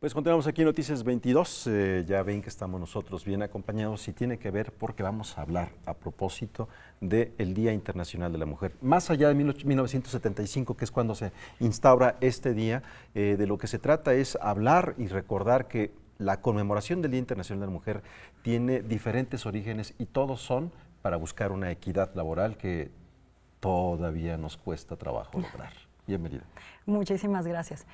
Pues continuamos aquí Noticias 22. Eh, ya ven que estamos nosotros bien acompañados y tiene que ver porque vamos a hablar a propósito del Día Internacional de la Mujer. Más allá de 1975, que es cuando se instaura este día, eh, de lo que se trata es hablar y recordar que la conmemoración del Día Internacional de la Mujer tiene diferentes orígenes y todos son para buscar una equidad laboral que todavía nos cuesta trabajo lograr. Bienvenida. Muchísimas gracias.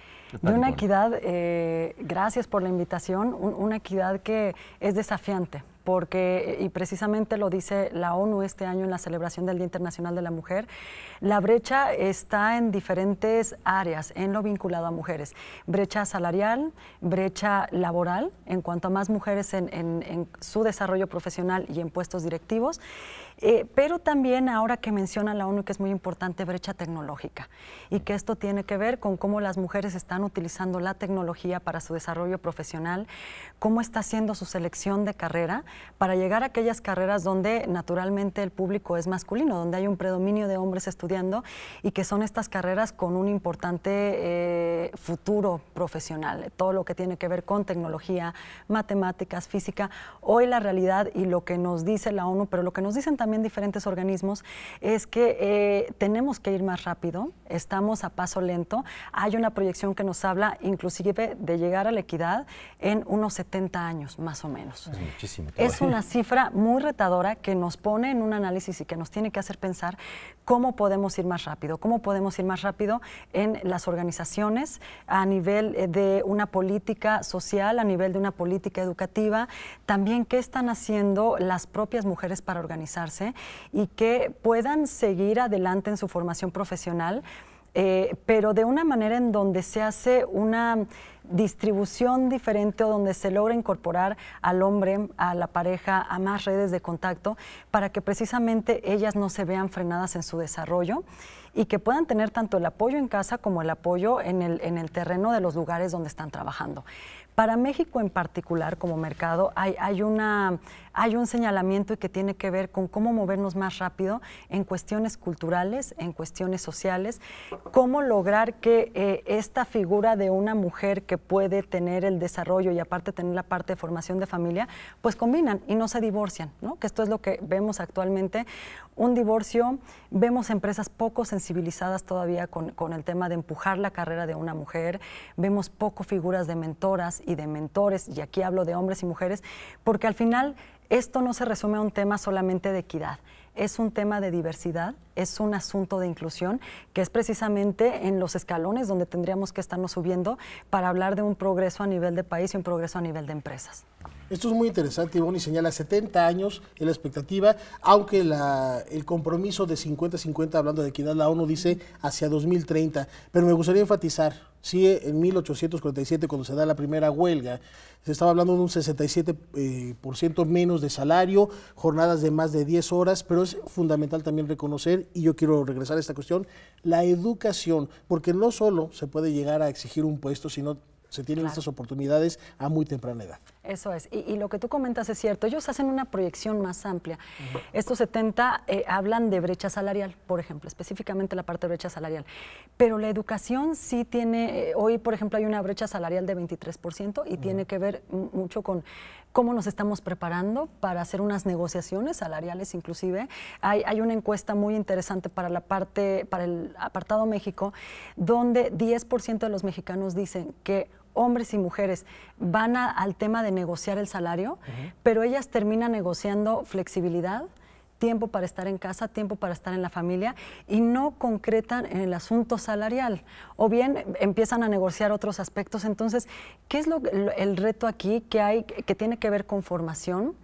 De una equidad, eh, gracias por la invitación, una equidad que es desafiante, porque, y precisamente lo dice la ONU este año en la celebración del Día Internacional de la Mujer, la brecha está en diferentes áreas, en lo vinculado a mujeres. Brecha salarial, brecha laboral, en cuanto a más mujeres en, su desarrollo profesional y en puestos directivos. Eh, pero también ahora que menciona la ONU que es muy importante brecha tecnológica y que esto tiene que ver con cómo las mujeres están utilizando la tecnología para su desarrollo profesional, cómo está haciendo su selección de carrera para llegar a aquellas carreras donde naturalmente el público es masculino, donde hay un predominio de hombres estudiando y que son estas carreras con un importante eh, futuro profesional, todo lo que tiene que ver con tecnología, matemáticas, física. Hoy la realidad y lo que nos dice la ONU, pero lo que nos dicen también diferentes organismos es que eh, tenemos que ir más rápido, estamos a paso lento. Hay una proyección que nos habla inclusive de llegar a la equidad en unos 70 años más o menos. Es es una cifra muy retadora que nos pone en un análisis y que nos tiene que hacer pensar cómo podemos ir más rápido, cómo podemos ir más rápido en las organizaciones a nivel eh, de una política social, a nivel de una política educativa, también qué están haciendo las propias mujeres para organizarse y que puedan seguir adelante en su formación profesional eh, pero de una manera en donde se hace una distribución diferente o donde se logra incorporar al hombre, a la pareja, a más redes de contacto para que precisamente ellas no se vean frenadas en su desarrollo y que puedan tener tanto el apoyo en casa como el apoyo en el terreno de los lugares donde están trabajando. Para México en particular como mercado hay, una, hay un señalamiento que tiene que ver con cómo movernos más rápido en cuestiones culturales, en cuestiones sociales, cómo lograr que eh, esta figura de una mujer que puede tener el desarrollo y aparte tener la parte de formación de familia, pues combinan y no se divorcian, ¿no? que esto es lo que vemos actualmente. Un divorcio, vemos empresas poco sensibilizadas todavía con, con el tema de empujar la carrera de una mujer, vemos poco figuras de mentoras y de mentores, y aquí hablo de hombres y mujeres, porque al final esto no se resume a un tema solamente de equidad, es un tema de diversidad, es un asunto de inclusión, que es precisamente en los escalones donde tendríamos que estarnos subiendo para hablar de un progreso a nivel de país y un progreso a nivel de empresas. Esto es muy interesante, Ivonne, y señala 70 años en la expectativa, aunque el compromiso de 50-50, hablando de equidad, la ONU dice hacia 2030. Pero me gustaría enfatizar, Sí, en 1847, cuando se da la primera huelga, se estaba hablando de un 67% eh, por ciento menos de salario, jornadas de más de 10 horas, pero es fundamental también reconocer, y yo quiero regresar a esta cuestión, la educación, porque no solo se puede llegar a exigir un puesto, sino se tienen estas oportunidades a muy temprana edad. Eso es. Y, lo que tú comentas es cierto. Ellos hacen una proyección más amplia. Estos 70 eh, hablan de brecha salarial, por ejemplo, específicamente la parte de brecha salarial. Pero la educación sí tiene, eh, hoy por ejemplo hay una brecha salarial de 23% y tiene que ver mucho con cómo nos estamos preparando para hacer unas negociaciones salariales inclusive. Hay, hay, una encuesta muy interesante para la parte, para el apartado México, donde 10% de los mexicanos dicen que hombres y mujeres, van al tema de negociar el salario, pero ellas terminan negociando flexibilidad, tiempo para estar en casa, tiempo para estar en la familia y no concretan en el asunto salarial o bien empiezan a negociar otros aspectos. Entonces, ¿qué es lo, el reto aquí que hay que tiene que ver con formación,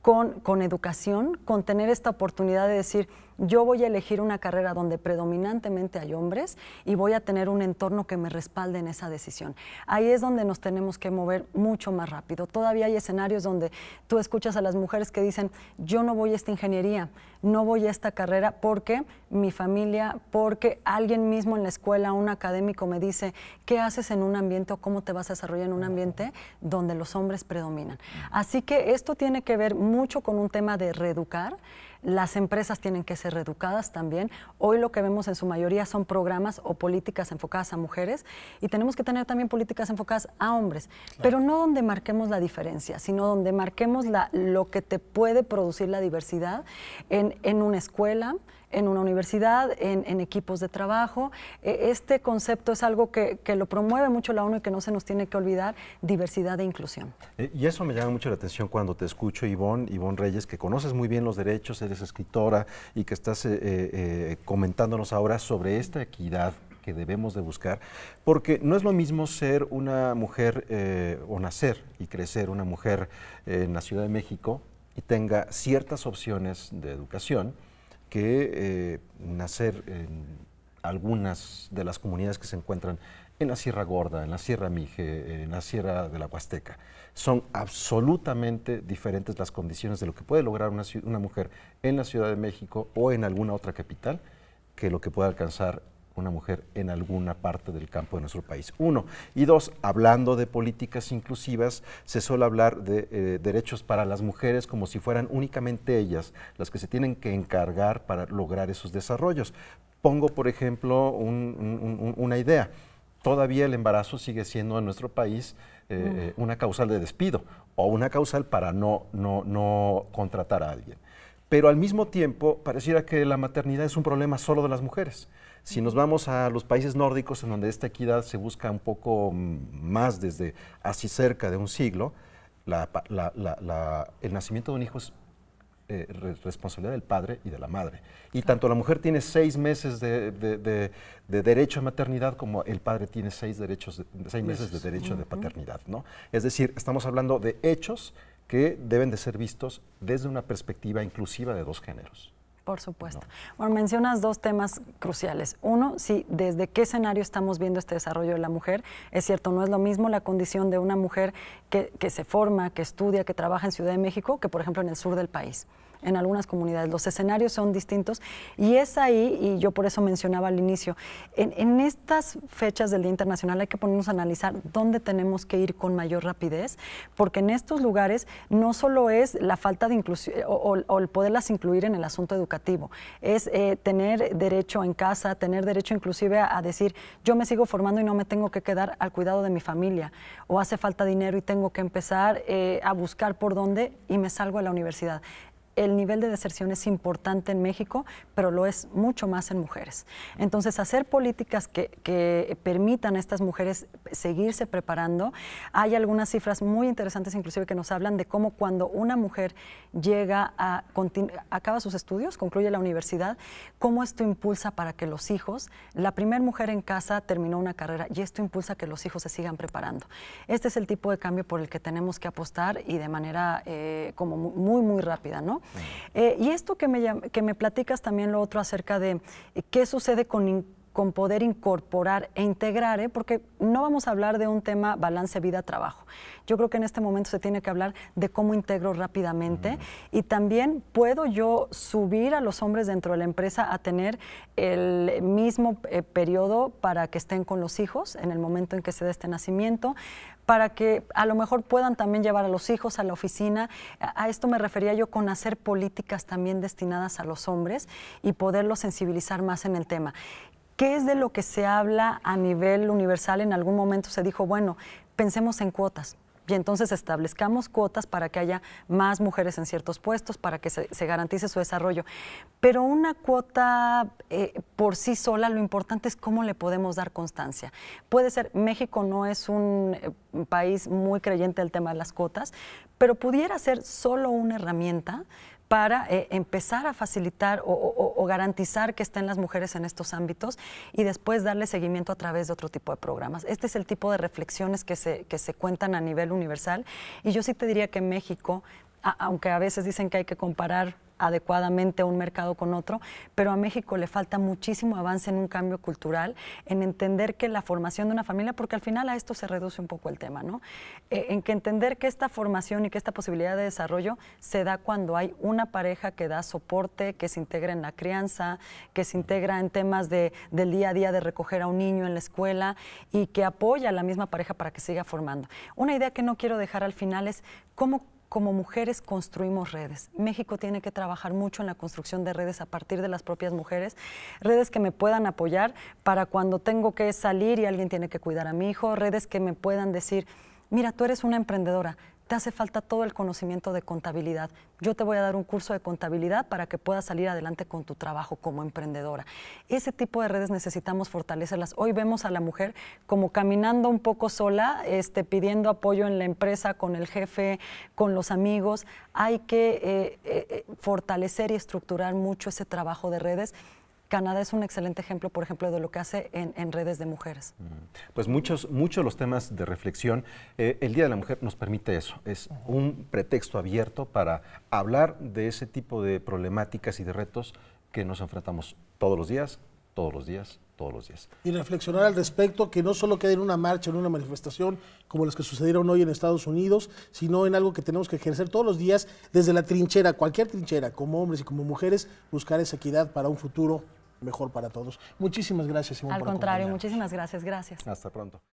con, con educación, con tener esta oportunidad de decir, yo voy a elegir una carrera donde predominantemente hay hombres y voy a tener un entorno que me respalde en esa decisión. Ahí es donde nos tenemos que mover mucho más rápido. Todavía hay escenarios donde tú escuchas a las mujeres que dicen, yo no voy a esta ingeniería, no voy a esta carrera porque mi familia, porque alguien mismo en la escuela, un académico me dice, ¿qué haces en un ambiente o cómo te vas a desarrollar en un ambiente donde los hombres predominan? Así que esto tiene que ver mucho con un tema de reeducar las empresas tienen que ser reeducadas también. Hoy lo que vemos en su mayoría son programas o políticas enfocadas a mujeres y tenemos que tener también políticas enfocadas a hombres, pero no donde marquemos la diferencia, sino donde marquemos la, lo que te puede producir la diversidad en, en una escuela, en una universidad, en, equipos de trabajo. E, este concepto es algo que, lo promueve mucho la ONU y que no se nos tiene que olvidar, diversidad e inclusión. Eh, y eso me llama mucho la atención cuando te escucho, Ivonne, Ivonne Reyes, que conoces muy bien los derechos, eres escritora y que estás eh, eh, comentándonos ahora sobre esta equidad que debemos de buscar, porque no es lo mismo ser una mujer o nacer y crecer una mujer en la Ciudad de México y tenga ciertas opciones de educación que eh, nacer en algunas de las comunidades que se encuentran en la Sierra Gorda, en la Sierra Mije, en la Sierra de la Huasteca. Son absolutamente diferentes las condiciones de lo que puede lograr una, una mujer en la Ciudad de México o en alguna otra capital que lo que puede alcanzar una mujer en alguna parte del campo de nuestro país. Uno. Y dos, hablando de políticas inclusivas, se suele hablar de eh, derechos para las mujeres como si fueran únicamente ellas las que se tienen que encargar para lograr esos desarrollos. Pongo, por ejemplo, una idea. Todavía el embarazo sigue siendo en nuestro país eh, eh, una causal de despido o una causal para no, no, no contratar a alguien. Pero al mismo tiempo, pareciera que la maternidad es un problema solo de las mujeres. Si nos vamos a los países nórdicos, en donde esta equidad se busca un poco mm, más desde así cerca de un siglo, el nacimiento de un hijo es eh, responsabilidad del padre y de la madre. Y tanto la mujer tiene seis meses de, derecho a maternidad como el padre tiene seis, meses de derecho de paternidad. ¿no? Es decir, estamos hablando de hechos que deben de ser vistos desde una perspectiva inclusiva de dos géneros. Por supuesto. Bueno, mencionas dos temas cruciales. Uno, si desde qué escenario estamos viendo este desarrollo de la mujer. Es cierto, no es lo mismo la condición de una mujer que, que se forma, que estudia, que trabaja en Ciudad de México, que por ejemplo en el sur del país en algunas comunidades. Los escenarios son distintos y es ahí, y yo por eso mencionaba al inicio, en, estas fechas del Día Internacional hay que ponernos a analizar dónde tenemos que ir con mayor rapidez, porque en estos lugares no solo es la falta de inclusión o, el poderlas incluir en el asunto educativo, es eh, tener derecho en casa, tener derecho inclusive a, decir, yo me sigo formando y no me tengo que quedar al cuidado de mi familia, o hace falta dinero y tengo que empezar eh, a buscar por dónde y me salgo a la universidad el nivel de deserción es importante en México, pero lo es mucho más en mujeres. Entonces, hacer políticas que, permitan a estas mujeres seguirse preparando. Hay algunas cifras muy interesantes, inclusive, que nos hablan de cómo cuando una mujer llega a acaba sus estudios, concluye la universidad, cómo esto impulsa para que los hijos, la primera mujer en casa terminó una carrera y esto impulsa que los hijos se sigan preparando. Este es el tipo de cambio por el que tenemos que apostar y de manera eh, como muy, muy rápida, ¿no? Eh, y esto que me, que me platicas también lo otro acerca de eh, qué sucede con con poder incorporar e integrar, eh, porque no vamos a hablar de un tema balance vida-trabajo. Yo creo que en este momento se tiene que hablar de cómo integro rápidamente y también puedo yo subir a los hombres dentro de la empresa a tener el mismo periodo para que estén con los hijos en el momento en que se dé este nacimiento para que a lo mejor puedan también llevar a los hijos a la oficina. A, esto me refería yo con hacer políticas también destinadas a los hombres y poderlos sensibilizar más en el tema. ¿Qué es de lo que se habla a nivel universal? En algún momento se dijo, bueno, pensemos en cuotas y entonces establezcamos cuotas para que haya más mujeres en ciertos puestos, para que se, garantice su desarrollo. Pero una cuota eh, por sí sola, lo importante es cómo le podemos dar constancia. Puede ser, México no es un eh, país muy creyente del tema de las cuotas, pero pudiera ser solo una herramienta para eh, empezar a facilitar o o garantizar que estén las mujeres en estos ámbitos y después darle seguimiento a través de otro tipo de programas. Este es el tipo de reflexiones que se, que se cuentan a nivel universal y yo sí te diría que México, aunque a veces dicen que hay que comparar adecuadamente un mercado con otro, pero a México le falta muchísimo avance en un cambio cultural, en entender que la formación de una familia, porque al final a esto se reduce un poco el tema, ¿no? Eh, en que entender que esta formación y que esta posibilidad de desarrollo se da cuando hay una pareja que da soporte, que se integra en la crianza, que se integra en temas del día a día de recoger a un niño en la escuela y que apoya a la misma pareja para que siga formando. Una idea que no quiero dejar al final es cómo como mujeres construimos redes. México tiene que trabajar mucho en la construcción de redes a partir de las propias mujeres, redes que me puedan apoyar para cuando tengo que salir y alguien tiene que cuidar a mi hijo, redes que me puedan decir, mira, tú eres una emprendedora, te hace falta todo el conocimiento de contabilidad. Yo te voy a dar un curso de contabilidad para que puedas salir adelante con tu trabajo como emprendedora. Ese tipo de redes necesitamos fortalecerlas. Hoy vemos a la mujer como caminando un poco sola, este, pidiendo apoyo en la empresa, con el jefe, con los amigos. Hay que eh, eh, eh, fortalecer y estructurar mucho ese trabajo de redes Canadá es un excelente ejemplo, por ejemplo, de lo que hace en, redes de mujeres. Mm. Pues muchos, muchos los temas de reflexión. Eh, el Día de la Mujer nos permite eso, es un pretexto abierto para hablar de ese tipo de problemáticas y de retos que nos enfrentamos todos los días, todos los días, todos los días. Y reflexionar al respecto, que no solo quede en una marcha, en una manifestación como las que sucedieron hoy en Estados Unidos, sino en algo que tenemos que ejercer todos los días desde la trinchera, cualquier trinchera, como hombres y como mujeres, buscar esa equidad para un futuro mejor para todos. Muchísimas gracias, Simón. Al contrario, muchísimas gracias, gracias. Hasta pronto.